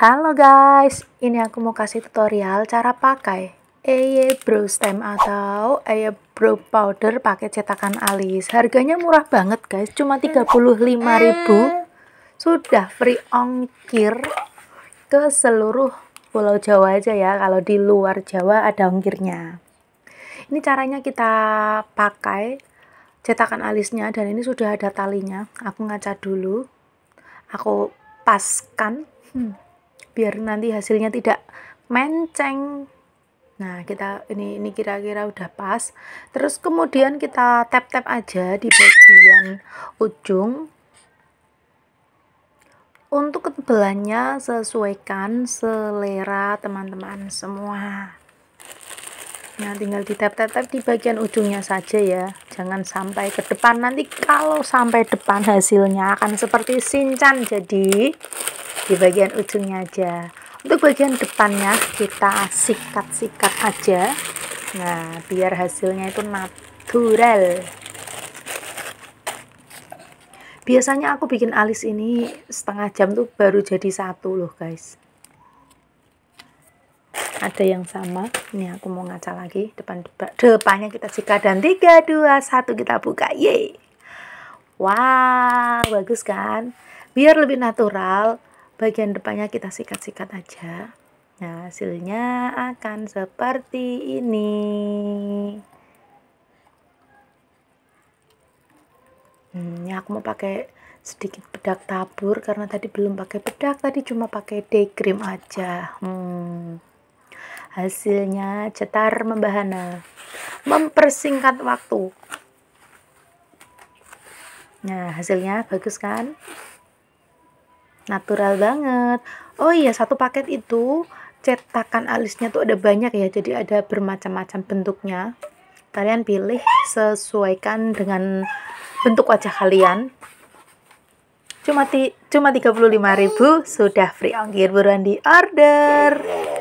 Halo guys, ini aku mau kasih tutorial cara pakai Eye Brow Stem atau Eye Brow Powder pakai cetakan alis. Harganya murah banget guys, cuma 35.000. Sudah free ongkir ke seluruh Pulau Jawa aja ya. Kalau di luar Jawa ada ongkirnya. Ini caranya kita pakai cetakan alisnya dan ini sudah ada talinya. Aku ngaca dulu. Aku paskan. Hmm biar nanti hasilnya tidak menceng nah kita ini ini kira-kira udah pas terus kemudian kita tap-tap aja di bagian ujung untuk ketebalannya sesuaikan selera teman-teman semua Nah, tinggal di tap-tap di bagian ujungnya saja ya. Jangan sampai ke depan. Nanti kalau sampai depan hasilnya akan seperti sinchan jadi di bagian ujungnya aja untuk bagian depannya kita sikat-sikat aja nah biar hasilnya itu natural biasanya aku bikin alis ini setengah jam tuh baru jadi satu loh guys ada yang sama ini aku mau ngaca lagi depan depan depannya kita sikat dan 3, 2, 1 kita buka yeay wow bagus kan biar lebih natural bagian depannya kita sikat-sikat aja nah hasilnya akan seperti ini hmm, ya aku mau pakai sedikit bedak tabur karena tadi belum pakai bedak tadi cuma pakai day cream aja hmm hasilnya cetar membahana mempersingkat waktu nah hasilnya bagus kan natural banget oh iya satu paket itu cetakan alisnya tuh ada banyak ya jadi ada bermacam-macam bentuknya kalian pilih sesuaikan dengan bentuk wajah kalian cuma ti cuma ribu sudah free ongkir buruan di order